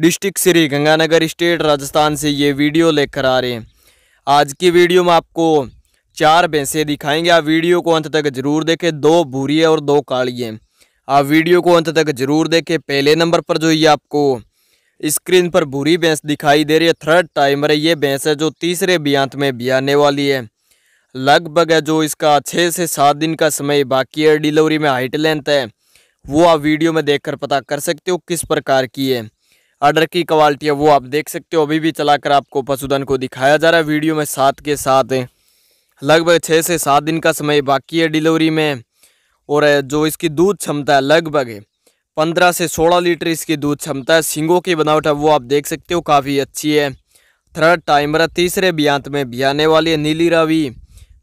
district Shri Ganganagar state Rajasthan से ये video लेकर आ रहे हैं आज की वीडियो में आपको चार भैंसें दिखाएंगे आप वीडियो को अंत तक जरूर देखें दो भूरी है और दो काली है आप वीडियो को अंत तक जरूर देखें पहले नंबर पर जो ये आपको स्क्रीन पर भूरी भैंस दिखाई दे रही है थर्ड टाइमर है ये भैंस है जो तीसरे बियांत में बियाने वाली है लगभग है जो इसका छः से सात दिन का समय बाकी है डिलीवरी में हाइट लेंथ है वो आप वीडियो में देखकर पता कर सकते हो किस प्रकार की है आर्डर की क्वालिटी है वो आप देख सकते हो अभी भी चलाकर आपको पशुधन को दिखाया जा रहा है वीडियो में साथ के साथ लगभग छः से सात दिन का समय बाकी है डिलीवरी में और जो इसकी दूध क्षमता है लगभग पंद्रह से सोलह लीटर इसकी दूध क्षमता है सिंगों की बनावट है वो आप देख सकते हो काफ़ी अच्छी है थर्ड टाइमर तीसरे ब्यांत में बियाने वाली है नीली रावी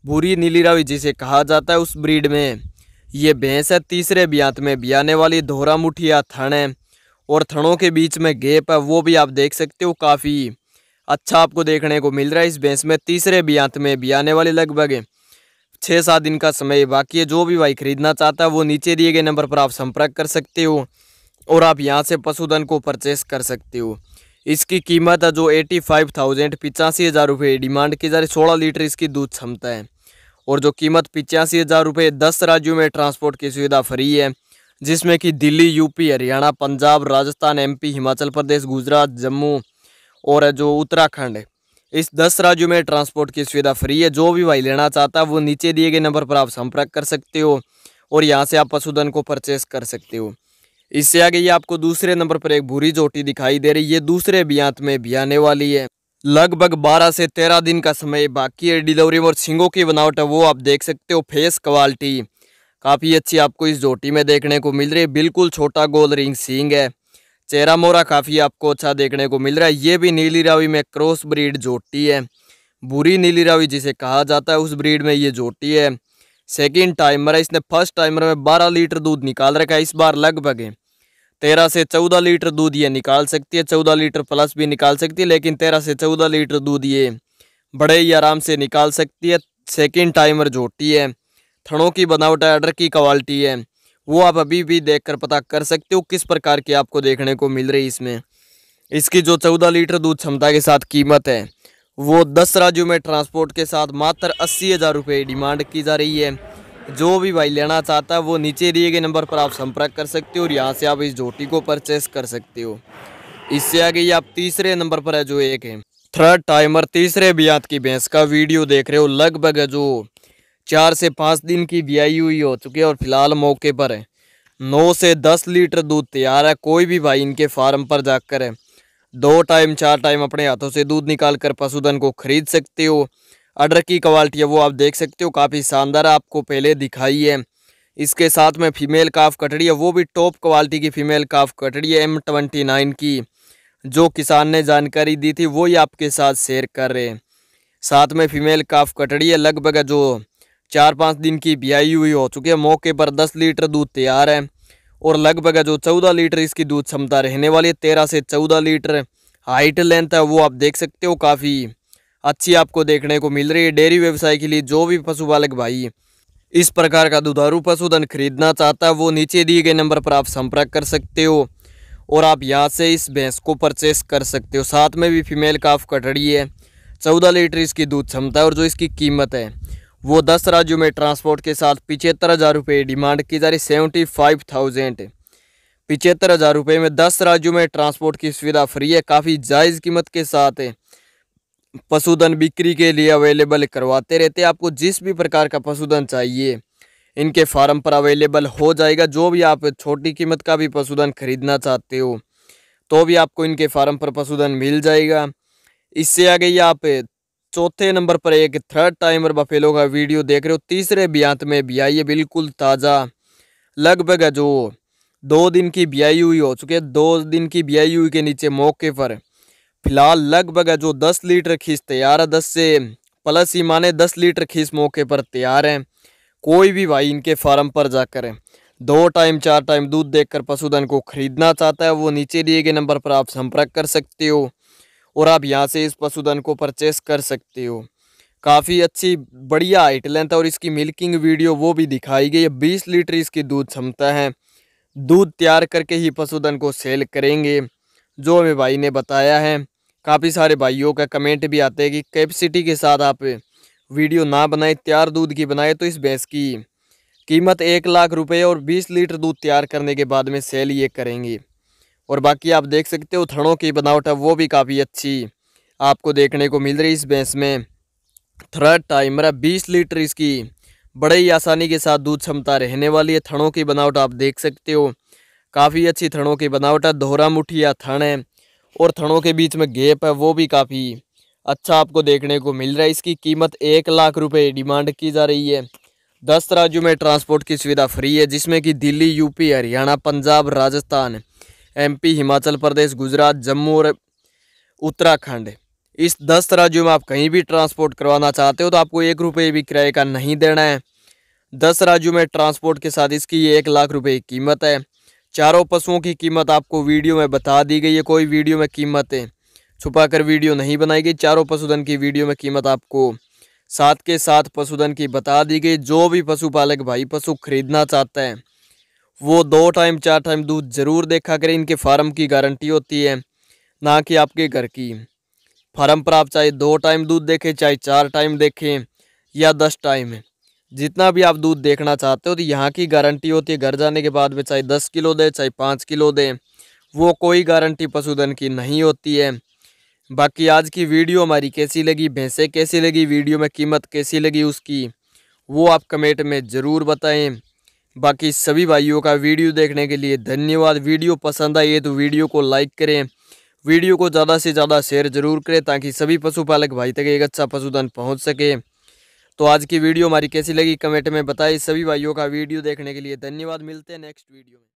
भूरी नीली रावी जिसे कहा जाता है उस ब्रीड में ये भैंस है तीसरे ब्यांत में बियाने वाली धोरा मुठिया थन है और थनों के बीच में गेप है वो भी आप देख सकते हो काफ़ी अच्छा आपको देखने को मिल रहा है इस भैंस में तीसरे अंत में भी आने वाले लगभग छः सात दिन का समय बाकी है जो भी भाई खरीदना चाहता है वो नीचे दिए गए नंबर पर आप संपर्क कर सकते हो और आप यहाँ से पशुधन को परचेस कर सकते हो इसकी कीमत है जो एटी फाइव थाउजेंड पिचासी हज़ार रुपये डिमांड की जा रही सोलह लीटर इसकी दूध क्षमता है और जो कीमत पिचासी हज़ार रुपये दस राज्यों में ट्रांसपोर्ट की सुविधा फ्री है जिसमें कि दिल्ली यूपी हरियाणा पंजाब राजस्थान एमपी हिमाचल प्रदेश गुजरात जम्मू और जो उत्तराखंड है इस दस राज्यों में ट्रांसपोर्ट की सुविधा फ्री है जो भी भाई लेना चाहता है वो नीचे दिए गए नंबर पर आप संपर्क कर सकते हो और यहाँ से आप पशुधन को परचेस कर सकते हो इससे आगे ये आपको दूसरे नंबर पर एक भूरी जोटी दिखाई दे रही है ये दूसरे बियांत में भी आने वाली है लगभग 12 से 13 दिन का समय बाकी है डिलीवरी और सिंगों की बनावट है वो आप देख सकते हो फेस क्वालिटी काफ़ी अच्छी आपको इस जोटी में देखने को मिल रही है बिल्कुल छोटा गोल रिंग सींग है चेहरा मोरा काफ़ी आपको अच्छा देखने को मिल रहा है ये भी नीली रावी में क्रॉस ब्रीड जोटी है बुरी नीली रावी जिसे कहा जाता है उस ब्रीड में ये जोटी है सेकेंड टाइमर है इसने फर्स्ट टाइमर में बारह लीटर दूध निकाल रखा है इस बार लगभग तेरह से चौदह लीटर दूध ये निकाल सकती है चौदह लीटर प्लस भी निकाल सकती है लेकिन तेरह से चौदह लीटर दूध ये बड़े ही आराम से निकाल सकती है सेकेंड टाइमर जोटी है थड़ों की बनावट है की क्वालिटी है वो आप अभी भी देख कर पता कर सकते हो किस प्रकार की आपको देखने को मिल रही इसमें इसकी जो चौदह लीटर दूध क्षमता के साथ कीमत है वो दस राज्यों में ट्रांसपोर्ट के साथ मात्र अस्सी हज़ार रुपये डिमांड की जा रही है जो भी भाई लेना चाहता है वो नीचे दिए गए नंबर पर आप संपर्क कर सकते हो और यहाँ से आप इस झोटी को परचेस कर सकते हो इससे आगे आप तीसरे नंबर पर है जो एक है थर्ड टाइमर तीसरे बियात की भैंस का वीडियो देख रहे हो लगभग जो चार से पाँच दिन की बियाई हुई हो चुकी है और फिलहाल मौके पर है नौ से दस लीटर दूध तैयार है कोई भी भाई इनके फार्म पर जाकर है दो टाइम चार टाइम अपने हाथों से दूध निकाल कर पशुधन को खरीद सकते हो अडर की क्वालिटी है वो आप देख सकते हो काफ़ी शानदार आपको पहले दिखाई है इसके साथ में फीमेल काफ कटड़ी है वो भी टॉप क्वालिटी की फ़ीमेल काफ कटड़ी है एम ट्वेंटी नाइन की जो किसान ने जानकारी दी थी वो ही आपके साथ शेयर कर रहे हैं साथ में फीमेल काफ कटड़ी है लगभग जो चार पाँच दिन की ब्याई हुई हो चुकी है मौके पर दस लीटर दूध तैयार है और लगभग जो चौदह लीटर इसकी दूध क्षमता रहने वाली है तेरह से चौदह लीटर हाइट लेंथ है वो आप देख सकते हो काफ़ी अच्छी आपको देखने को मिल रही है डेयरी व्यवसाय के लिए जो भी पशुपालक भाई इस प्रकार का दुधारू पशुधन खरीदना चाहता है वो नीचे दिए गए नंबर पर आप संपर्क कर सकते हो और आप यहाँ से इस भैंस को परचेस कर सकते हो साथ में भी फीमेल काफ कटड़ी है चौदह लीटर इसकी दूध क्षमता है और जो इसकी कीमत है वो दस राज्यों में ट्रांसपोर्ट के साथ पिचहत्तर हज़ार रुपये डिमांड की जा रही सेवेंटी फाइव थाउजेंड पिचहत्तर हज़ार रुपये में दस राज्यों में ट्रांसपोर्ट की सुविधा फ्री है काफ़ी जायज़ कीमत के साथ पशुधन बिक्री के लिए अवेलेबल करवाते रहते हैं आपको जिस भी प्रकार का पशुधन चाहिए इनके फार्म पर अवेलेबल हो जाएगा जो भी आप छोटी कीमत का भी पशुधन खरीदना चाहते हो तो भी आपको इनके फार्म पर पशुधन मिल जाएगा इससे आगे आप चौथे नंबर पर एक थर्ड टाइमर बफेलो का वीडियो देख रहे हो तीसरे ब्यांत में बियाई ये बिल्कुल ताज़ा लगभग है जो दो दिन की बियाई हुई हो चुकी है दो दिन की बियाई हुई के नीचे मौके पर फिलहाल लगभग है जो दस लीटर खीस तैयार है दस से प्लस ही माने दस लीटर खीस मौके पर तैयार हैं कोई भी भाई इनके फार्म पर जाकर दो टाइम चार टाइम दूध देखकर पशुधन को खरीदना चाहता है वो नीचे दिए गए नंबर पर आप संपर्क कर सकते हो और आप यहाँ से इस पशुधन को परचेस कर सकते हो काफ़ी अच्छी बढ़िया हाइट लेंथ और इसकी मिल्किंग वीडियो वो भी दिखाई गई है बीस लीटर इसकी दूध क्षमता है दूध तैयार करके ही पशुधन को सेल करेंगे जो हमें भाई ने बताया है काफ़ी सारे भाइयों का कमेंट भी आते हैं कि कैपेसिटी के साथ आप वीडियो ना बनाए तैयार दूध की बनाए तो इस भैंस की कीमत एक लाख रुपए और बीस लीटर दूध तैयार करने के बाद में सेल ये करेंगे और बाकी आप देख सकते हो थड़ों की बनावट है वो भी काफ़ी अच्छी आपको देखने को मिल रही इस भैंस में थर्ड टाइमर है बीस लीटर इसकी बड़े ही आसानी के साथ दूध क्षमता रहने वाली है थड़ों की बनावट आप देख सकते हो काफ़ी अच्छी थड़ों की बनावट है दोहरा मुठिया थड़ है और थड़ों के बीच में गेप है वो भी काफ़ी अच्छा आपको देखने को मिल रहा है इसकी कीमत एक लाख रुपए डिमांड की जा रही है दस राज्यों में ट्रांसपोर्ट की सुविधा फ्री है जिसमें कि दिल्ली यूपी हरियाणा पंजाब राजस्थान एमपी हिमाचल प्रदेश गुजरात जम्मू और उत्तराखंड इस दस राज्यों में आप कहीं भी ट्रांसपोर्ट करवाना चाहते हो तो आपको एक रुपये भी किराए का नहीं देना है दस राज्यों में ट्रांसपोर्ट के साथ इसकी एक लाख रुपये की कीमत है चारों पशुओं की कीमत आपको वीडियो में बता दी गई है कोई वीडियो में कीमतें छुपा कर वीडियो नहीं बनाई गई चारों पशुधन की वीडियो में कीमत आपको साथ के साथ पशुधन की बता दी गई जो भी पशुपालक भाई पशु खरीदना चाहता है वो दो टाइम चार टाइम दूध ज़रूर देखा करें इनके फार्म की गारंटी होती है ना कि आपके घर की फार्म पर आप चाहे दो टाइम दूध देखें चाहे चार टाइम देखें या दस टाइम जितना भी आप दूध देखना चाहते हो तो यहाँ की गारंटी होती है घर जाने के बाद में चाहे दस किलो दें चाहे पाँच किलो दें वो कोई गारंटी पशुधन की नहीं होती है बाकी आज की वीडियो हमारी कैसी लगी भैंसे कैसी लगी वीडियो में कीमत कैसी लगी उसकी वो आप कमेंट में ज़रूर बताएं बाकी सभी भाइयों का वीडियो देखने के लिए धन्यवाद वीडियो पसंद आई है तो वीडियो को लाइक करें वीडियो को ज़्यादा से ज़्यादा शेयर जरूर करें ताकि सभी पशुपालक भाई तक एक अच्छा पशुधन पहुँच सके तो आज की वीडियो हमारी कैसी लगी कमेंट में बताइए सभी भाइयों का वीडियो देखने के लिए धन्यवाद मिलते हैं नेक्स्ट वीडियो में